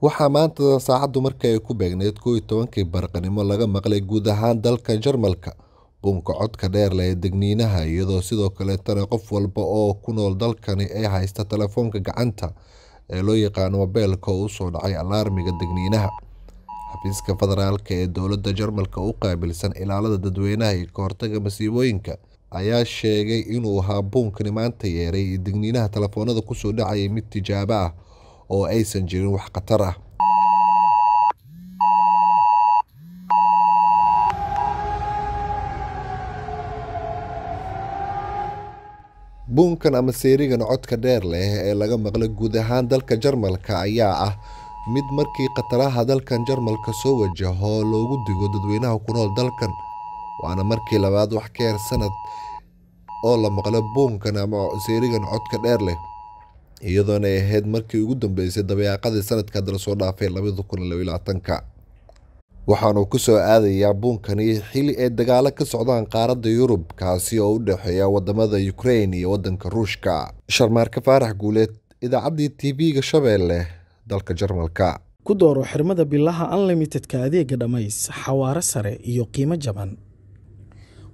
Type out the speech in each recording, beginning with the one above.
waxaa maantada saacaddu marka ay ku beegneed kow iyo tobankii barqanimo laga maqlay guud ahaan dalka jarmalka buunka codka dheer leh ee degniinaha iyadoo sidoo kaleetana qof walba oo ku nool dalkani ay haysta telefoonka gacanta ee loo yaqaano mobeelka oo usoo dhacay alaarmiga degniinaha xafiiska federaalka ee dowladda jarmalka u qaabilsan ilaalada dadweynaha iyo kahortaga masiibooyinka ayaa sheegay inuu ahaa buunkani maanta yeeray iyo degniinaha telefoonada kusoo dhacayay mid tijaabo ah oo aysan jirin wax khatar ah buunkan ama seerigan codka dheer leh ee laga maqlay guud ahaan dalka jarmalka ayaa ah mid markii khataraha dalkan jarmalka soo wajaho loogu digo dadweynaha ku nool dalkan waana markii labaad wax ka yar sanad oo la maqlo buunkan ama seerigan codka dheer leh iyadoona ay ahayd markii ugu dambeysay dabeecaqadii sanadka dala soo dhaafay labada kun iyo labaatanka waxaanu ku soo aadayaa buunkani xili ay dagaalo ka socdaan qaaradda yurub kaasi oo u dhexeeya wadamada ukrain iyo wadanka ruushka sharmaarka faarax guuleed idaacaddii v ga shabeelle dalka jarmalka ku dooro xirmada bilaha unlimitedka adeega dhammays xawaaro sare iyo qiimo jaban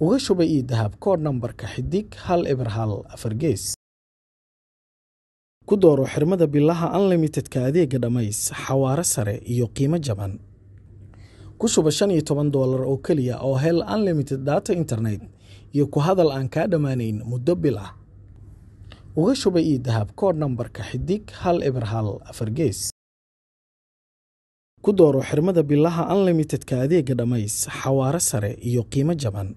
uga shubay iidahab koodh nambarka xidig hal eber hal afar gees ku dooro xirmada bilaha unlimitedka adeega dhammays xawaare sare iyo qiimo jaban ku shuba shan iyo toban doolar oo keliya oo hel unlimited data internet iyo ku hadal aan kaa dhammaanayn muddo bil ah uga shuba iidahab koodh nambarka xidig hal eber hal afar gees ku dooro xirmada bilaha unlimitedka adeega dhammays xawaare sare iyo qiimo jaban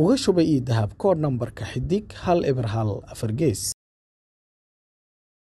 uga shubay iyo dahab koodh nambarka xidig hal ebar hal afar gees